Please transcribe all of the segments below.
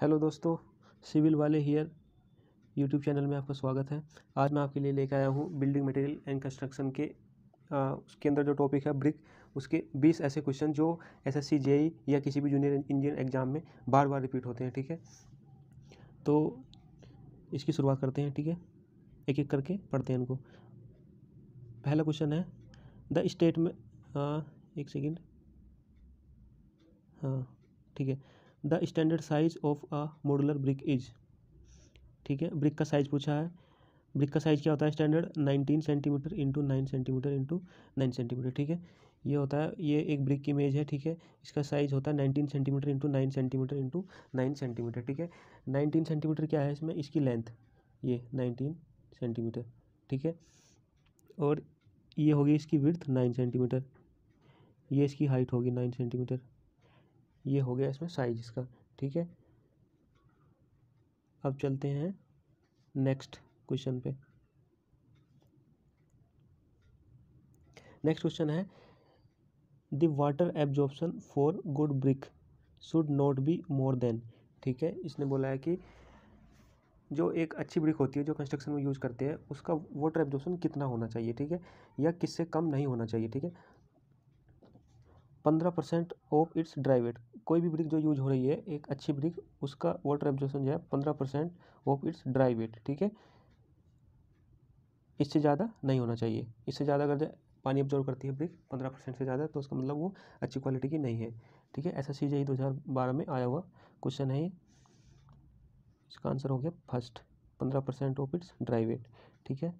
hello दोस्तों civil वाले here YouTube channel में आपका स्वागत है आज मैं आपके लिए लेकर आया हूँ बिल्डिंग मटेरियल एंड कंस्ट्रक्शन के आ, उसके अंदर जो टॉपिक है ब्रिक उसके 20 ऐसे क्वेश्चन जो एस एस e या किसी भी जूनियर इंजीनियर एग्ज़ाम में बार बार रिपीट होते हैं ठीक है तो इसकी शुरुआत करते हैं ठीक है एक एक करके पढ़ते हैं इनको पहला क्वेश्चन है द स्टेट में आ, एक सेकेंड हाँ ठीक है the standard size of a modular brick is ठीक है ब्रिक का साइज पूछा है ब्रिक का साइज क्या होता है standard nineteen centimetre into nine centimetre into nine centimetre ठीक है ये होता है ये एक ब्रिक की इमेज है ठीक है इसका साइज होता है nineteen centimetre into nine centimetre into nine centimetre ठीक है नाइनटीन सेंटीमीटर क्या है इसमें इसकी लेंथ ये नाइनटीन सेंटीमीटर ठीक है और ये होगी इसकी विर्थ नाइन सेंटीमीटर ये इसकी हाइट होगी नाइन सेंटीमीटर ये हो गया इसमें साइज इसका ठीक है अब चलते हैं नेक्स्ट क्वेश्चन पे नेक्स्ट क्वेश्चन है the water absorption for good brick should not be more than ठीक है इसने बोला है कि जो एक अच्छी ब्रिक होती है जो कंस्ट्रक्शन में यूज़ करते हैं उसका वाटर एब्जॉर्प्शन कितना होना चाहिए ठीक है या किससे कम नहीं होना चाहिए ठीक है पंद्रह percent of its dry weight कोई भी ब्रिक जो यूज हो रही है एक अच्छी ब्रिक उसका वाटर एब्जॉर्प्शन जो है पंद्रह percent of its dry weight ठीक है इससे ज़्यादा नहीं होना चाहिए इससे ज़्यादा अगर पानी एब्जॉर्व करती है ब्रिक पंद्रह परसेंट से ज़्यादा तो उसका मतलब वो अच्छी क्वालिटी की नहीं है ठीक है ऐसा सी जे दो हज़ार बारह में आया हुआ क्वेश्चन है इसका आंसर हो गया फर्स्ट पंद्रह percent of its dry weight ठीक है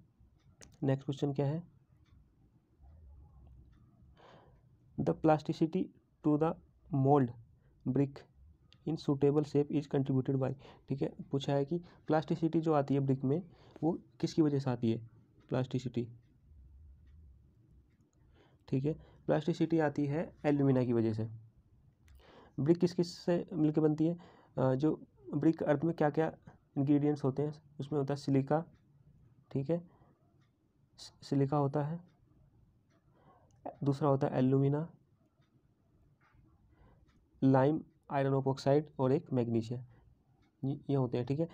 नेक्स्ट क्वेश्चन क्या है the plasticity to the mould brick in suitable shape is contributed by ठीक है पूछा है कि प्लास्टिसिटी जो आती है ब्रिक में वो किसकी वजह से आती है प्लास्टिसिटी ठीक है प्लास्टिसिटी आती है एल्यूमिना की वजह से ब्रिक किस किस से मिलकर बनती है जो ब्रिक अर्थ में क्या क्या इंग्रेडिएंट्स होते हैं उसमें होता है सिलिका ठीक है सिलिका होता है दूसरा होता है एल्यूमिना लाइम आयरन ऑक्साइड और एक मैग्नीशिया ये होते हैं ठीक है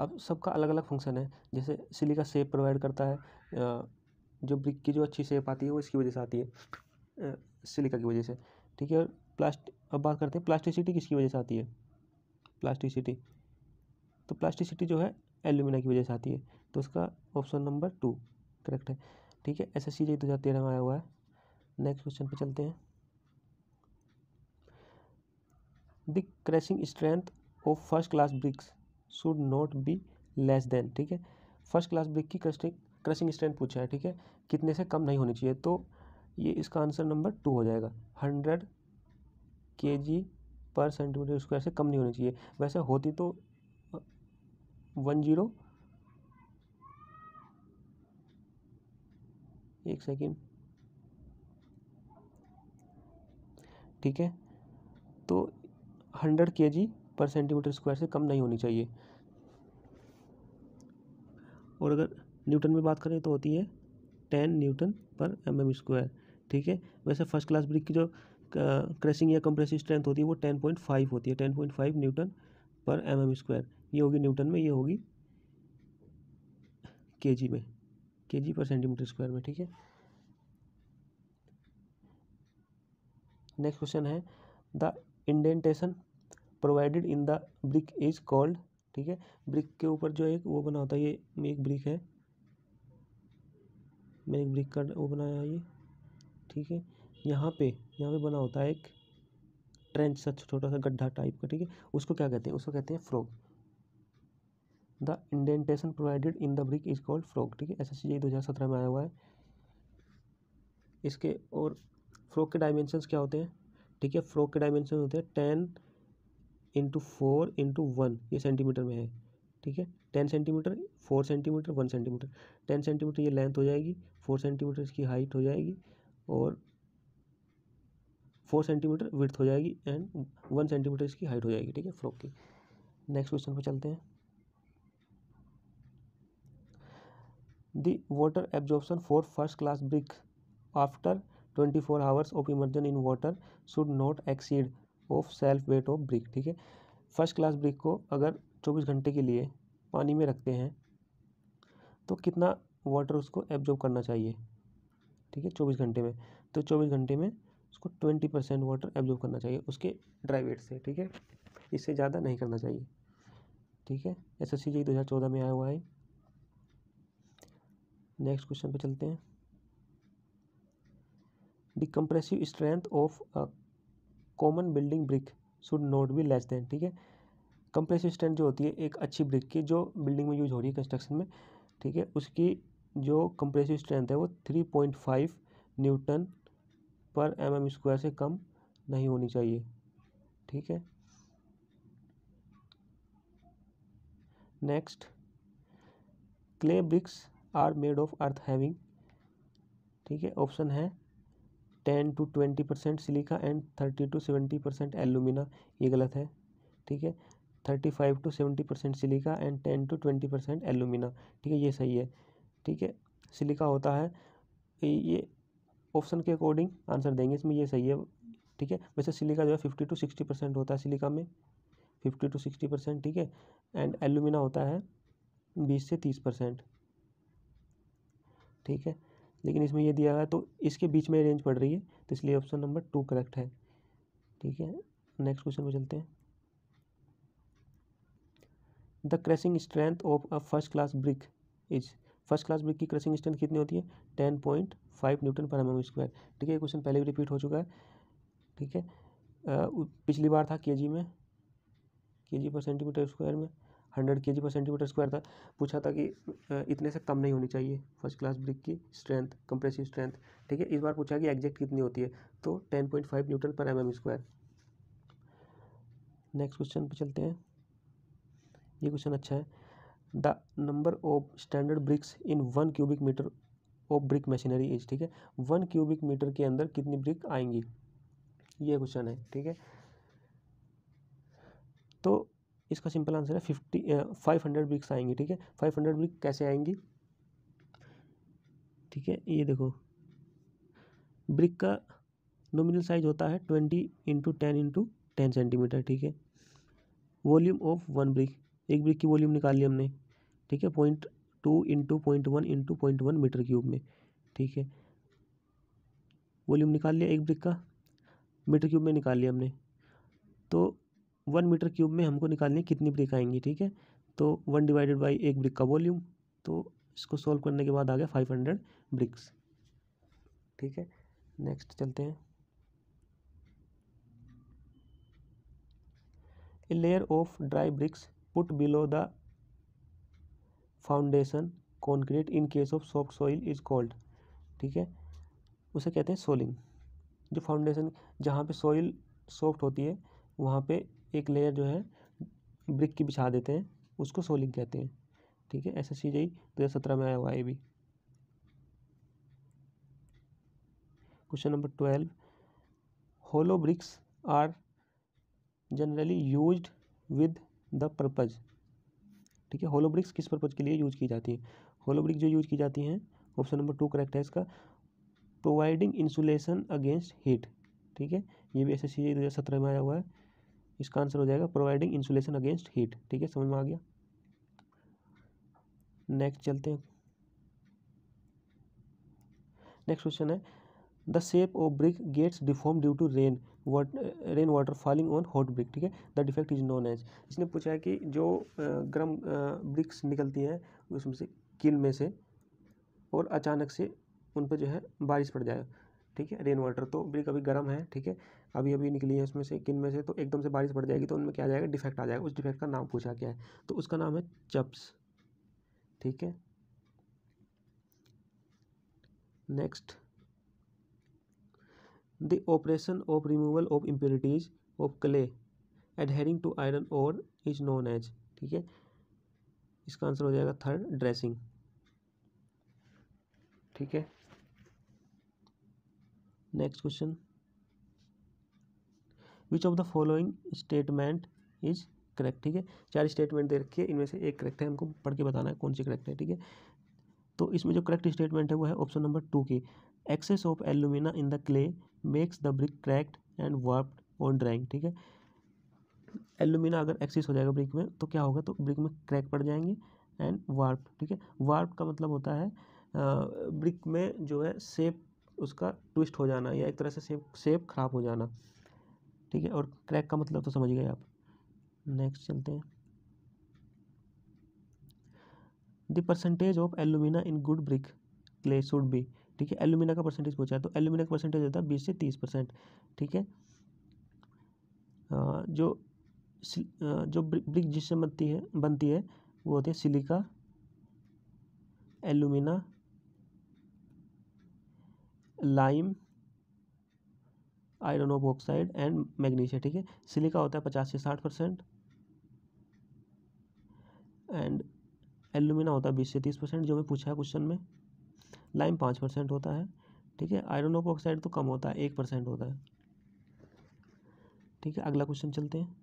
अब सबका अलग अलग फंक्शन है जैसे सिलिका सेप प्रोवाइड करता है जो ब्रिक की जो अच्छी सेप आती है वो इसकी वजह से आती है सिलिका की वजह से ठीक है और प्लास्ट अब बात करते हैं प्लास्टिसिटी किसकी वजह से आती है प्लास्टिसिटी तो प्लास्टिसिटी जो है एल्यूमिना की वजह से आती है तो उसका ऑप्शन नंबर टू करेक्ट है ठीक है ऐसा जी दो हज़ार तेरह में आया हुआ है नेक्स्ट क्वेश्चन पे चलते हैं the crushing strength of first class bricks should not be less than ठीक है फर्स्ट क्लास ब्रिक की क्रस्टिंग क्रशिंग स्ट्रेंथ पूछा है ठीक है कितने से कम नहीं होनी चाहिए तो ये इसका आंसर नंबर टू हो जाएगा हंड्रेड के जी पर सेंटीमीटर स्क्वायर से कम नहीं होनी चाहिए वैसे होती तो वन जीरो एक सेकेंड ठीक है तो हंड्रेड के जी पर सेंटीमीटर स्क्वायर से कम नहीं होनी चाहिए और अगर न्यूटन में बात करें तो होती है ten newton per m m square ठीक है वैसे फर्स्ट क्लास ब्रिक की जो क्रेसिंग या कंप्रेसिव स्ट्रेंथ होती है वो टेन पॉइंट फाइव होती है ten point five newton per m m square ये होगी न्यूटन में ये होगी के जी में के जी पर सेंटीमीटर स्क्वायर में ठीक है नेक्स्ट क्वेश्चन है the indentation provided in the brick is called ठीक है ब्रिक के ऊपर जो एक वो बना होता है ये एक ब्रिक है मैंने एक ब्रिक का वो बनाया ये ठीक है यहाँ पे यहाँ पे बना होता है एक ट्रेंच सा छोटा सा गड्ढा टाइप का ठीक है उसको क्या कहते हैं उसको कहते हैं frog the indentation provided in the brick is called frog ठीक है एस एस दो हज़ार सत्रह में आया हुआ है इसके और फ्रॉग के डायमेंशन क्या होते हैं ठीक है फ्रॉक के डायमेंशन होते हैं ten into four into one ये सेंटीमीटर में है ठीक है ten centimetre four centimetre one centimetre ten centimetre ये लेंथ हो जाएगी फोर सेंटीमीटर इसकी हाइट हो जाएगी और फोर सेंटीमीटर विथ हो जाएगी एंड वन सेंटीमीटर इसकी हाइट हो जाएगी ठीक है फ्रॉक की नेक्स्ट क्वेश्चन पर चलते हैं the water absorption for first class brick after twenty four hours of immersion in water should not exceed of self weight of brick ठीक है फर्स्ट क्लास ब्रिक को अगर चौबीस घंटे के लिए पानी में रखते हैं तो कितना वाटर उसको एब्जॉर्ब करना चाहिए ठीक है चौबीस घंटे में तो चौबीस घंटे में उसको ट्वेंटी परसेंट वाटर एब्जॉर्ब करना चाहिए उसके ड्राई वेट से ठीक है इससे ज़्यादा नहीं करना चाहिए ठीक है एस एस सी जी दो हज़ार चौदह में आया हुआ है नेक्स्ट क्वेश्चन पे चलते हैं the compressive strength of common building brick should not be less than ठीक है कंप्रेसिव स्ट्रेंथ जो होती है एक अच्छी ब्रिक की जो बिल्डिंग में यूज हो रही है कंस्ट्रक्शन में ठीक है उसकी जो कंप्रेसिव स्ट्रेंथ है वो three point five newton per m m square से कम नहीं होनी चाहिए ठीक है next clay bricks are made of earth having ठीक है ऑप्शन है ten to twenty percent silica and thirty to seventy percent alumina ये गलत है ठीक है thirty five to seventy percent silica and ten to twenty percent alumina ठीक है ये सही है ठीक है सिलिका होता है ये ऑप्शन के अकॉर्डिंग आंसर देंगे इसमें ये सही है ठीक है वैसे सिलिका जो है फिफ्टी टू सिक्सटी परसेंट होता है सिलिका में फिफ्टी टू सिक्सटी परसेंट ठीक है एंड एलुमिना होता है बीस से तीस परसेंट ठीक है लेकिन इसमें ये दिया हुआ है तो इसके बीच में रेंज पड़ रही है तो इसलिए ऑप्शन नंबर टू करेक्ट है ठीक है नेक्स्ट क्वेश्चन पर चलते हैं the crushing strength of a first class brick is first class brick की क्रशिंग स्ट्रेंथ कितनी होती है ten point five newton per m square ठीक है ये क्वेश्चन पहले भी रिपीट हो चुका है ठीक है पिछली बार था के में के पर सेंटीमीटर स्क्वायर में हंड्रेड के जी पर सेंटीमीटर स्क्वायर था पूछा था कि इतने से कम नहीं होनी चाहिए फर्स्ट क्लास ब्रिक की स्ट्रेंथ कंप्रेसिव स्ट्रेंथ ठीक है इस बार पूछा कि एग्जैक्ट कितनी होती है तो ten point five newton per m m square next question पर चलते हैं ये क्वेश्चन अच्छा है the number of standard bricks in one cubic metre of brick masonry is ठीक है वन क्यूबिक मीटर के अंदर कितनी ब्रिक आएंगी ये क्वेश्चन है ठीक है तो इसका सिंपल आंसर है फिफ्टी फाइव हंड्रेड ब्रिक्स आएंगी ठीक है फाइव हंड्रेड ब्रिक कैसे आएंगी ठीक है ये देखो ब्रिक का नोमिनल साइज होता है twenty into ten into ten centimetre ठीक है वॉल्यूम ऑफ वन ब्रिक एक ब्रिक की वॉल्यूम निकाल ली हमने ठीक है point two into point one into point one metre cube में ठीक है वॉल्यूम निकाल लिया एक ब्रिक का मीटर क्यूब में निकाल लिया हमने तो वन मीटर क्यूब में हमको निकालनी कितनी ब्रिक आएंगी ठीक है तो वन डिवाइडेड बाई एक ब्रिक का वॉल्यूम तो इसको सॉल्व करने के बाद आ गया फाइव हंड्रेड ब्रिक्स ठीक है नेक्स्ट चलते हैं a layer of dry bricks put below the foundation concrete in case of soft soil is called ठीक है उसे कहते हैं सोलिंग जो फाउंडेशन जहाँ पे सॉइल सॉफ्ट होती है वहाँ पे एक लेयर जो है ब्रिक की बिछा देते हैं उसको सोलिंग कहते हैं ठीक है एस एस सी जी दो हज़ार सत्रह में आया हुआ है भी question number twelve hollow bricks are generally use with the purpose ठीक है होलो ब्रिक्स किस पर्पज़ के लिए यूज की जाती है होलो ब्रिक्स जो यूज की जाती हैं ऑप्शन नंबर टू करेक्ट है इसका प्रोवाइडिंग इंसुलेशन अगेंस्ट हीट ठीक है ये भी एस एस सी दो हज़ार सत्रह में आया हुआ है इसका आंसर हो जाएगा प्रोवाइडिंग इंसुलेशन अगेंस्ट हीट ठीक है समझ में आ गया नेक्स्ट चलते हैं नेक्स्ट क्वेश्चन है the shape of brick gets deform due to rain rain water falling on hot brick ठीक है the defect is known as इसने पूछा है कि जो गर्म ब्रिक्स निकलती हैं उसमें से किल में से और अचानक से उन पर जो है बारिश पड़ जाए ठीक है रेन वाटर तो ब्रिक अभी गर्म है ठीक है अभी अभी निकली है इसमें से किन में से तो एकदम से बारिश पड़ जाएगी तो उनमें क्या आ जाएगा डिफेक्ट आ जाएगा उस डिफेक्ट का नाम पूछा गया है तो उसका नाम है चप्स ठीक है next the operation of removal of impurities of clay adhering to iron और इज नॉन एज ठीक है इसका आंसर हो जाएगा थर्ड ड्रेसिंग ठीक है next question which of the following statement is correct ठीक है चार स्टेटमेंट दे रखिए इनमें से एक करेक्ट है हमको पढ़ के बताना है कौन सी करेक्ट है ठीक है तो इसमें जो करेक्ट स्टेटमेंट है वो है ऑप्शन नंबर टू की excess of alumina in the clay makes the brick cracked and warped on drying ठीक है एल्यूमिना अगर एक्सेस हो जाएगा ब्रिक में तो क्या होगा तो ब्रिक में क्रैक पड़ जाएंगे एंड वार्प ठीक है वार्प का मतलब होता है ब्रिक में जो है सेप उसका ट्विस्ट हो जाना या एक तरह से सेप सेप खराब हो जाना ठीक है और क्रैक का मतलब तो समझ गए आप नेक्स्ट चलते हैं the percentage of alumina in good brick clay should be ठीक है एलुमिना का परसेंटेज पूछा है तो एलुमिना का परसेंटेज होता है बीस से तीस परसेंट ठीक है जो जो ब्रिक जिससे बनती है बनती है वो होती है silica alumina lime iron of oxide and magnesia ठीक है सिलिका होता है पचास से साठ परसेंट एंड एल्यूमिना होता है बीस से तीस परसेंट जो मैं पूछा है क्वेश्चन में लाइम पाँच परसेंट होता है ठीक है आयरन ऑफ ऑक्साइड तो कम होता है एक परसेंट होता है ठीक है अगला क्वेश्चन चलते हैं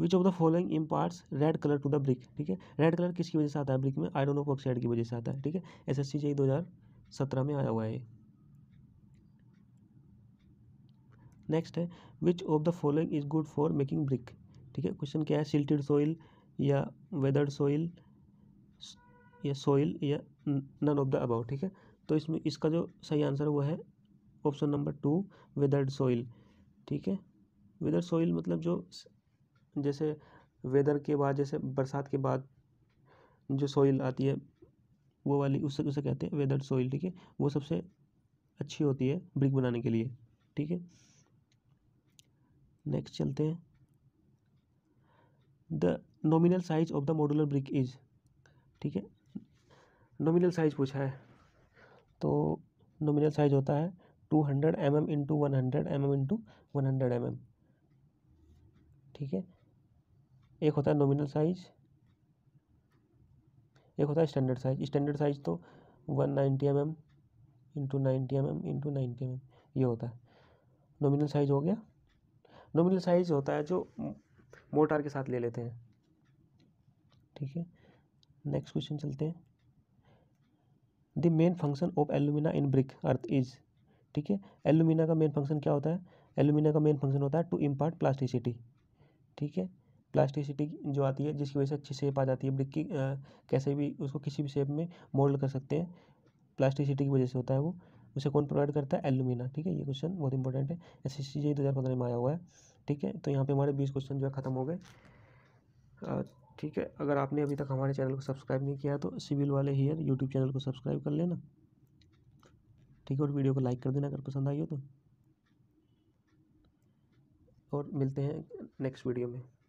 which of the following imparts red colour to the brick ठीक है रेड कलर किसकी वजह से आता है ब्रिक में आयरन ऑफ ऑक्साइड की वजह से आता है ठीक है एस एस सी दो हज़ार सत्रह में आया हुआ है नेक्स्ट है which of the following is good for making brick ठीक है क्वेश्चन क्या है सिल्टेड सॉइल या वेदर्ड सॉइल या सॉइल या नन ऑफ द अबाउ ठीक है तो इसमें इसका जो सही आंसर वो है option number two weathered soil ठीक है वेदर सॉइल मतलब जो जैसे वेदर के बाद जैसे बरसात के बाद जो सॉइल आती है वो वाली उससे उसे कहते हैं वेदर सॉइल ठीक है वो सबसे अच्छी होती है ब्रिक बनाने के लिए ठीक है नेक्स्ट चलते हैं the nominal size of the modular brick is ठीक है नॉमिनल साइज पूछा है तो नॉमिनल साइज होता है two hundred M M into one hundred M M into one hundred M M ठीक है एक होता है नॉमिनल साइज एक होता है स्टैंडर्ड साइज स्टैंडर्ड साइज तो one ninety M M into ninety M M into ninety M M ये होता है नॉमिनल साइज हो गया नोमिनल साइज होता है जो मोटार के साथ ले लेते हैं ठीक है नेक्स्ट क्वेश्चन चलते हैं the main function of alumina in brick earth is ठीक है एलुमिना का मेन फंक्शन क्या होता है एलुमिना का मेन फंक्शन होता है टू इम्पार्ट प्लास्टिसिटी ठीक है प्लास्टिसिटी जो आती है जिसकी वजह से अच्छी शेप आ जाती है ब्रिक की आ, कैसे भी उसको किसी भी शेप में मोल्ड कर सकते हैं प्लास्टिसिटी की वजह से होता है वो उसे कौन प्रोवाइड करता है एलुमिना ठीक है ये क्वेश्चन बहुत इंपॉर्टेंट है एस एस सी दो हज़ार पंद्रह में आया हुआ है ठीक है तो यहाँ पे हमारे बीस क्वेश्चन जो है खत्म हो गए ठीक है अगर आपने अभी तक हमारे चैनल को सब्सक्राइब नहीं किया तो सिविल वाले हीयर यूट्यूब चैनल को सब्सक्राइब कर लेना ठीक है और वीडियो को लाइक कर देना अगर पसंद आई हो तो और मिलते हैं नेक्स्ट वीडियो में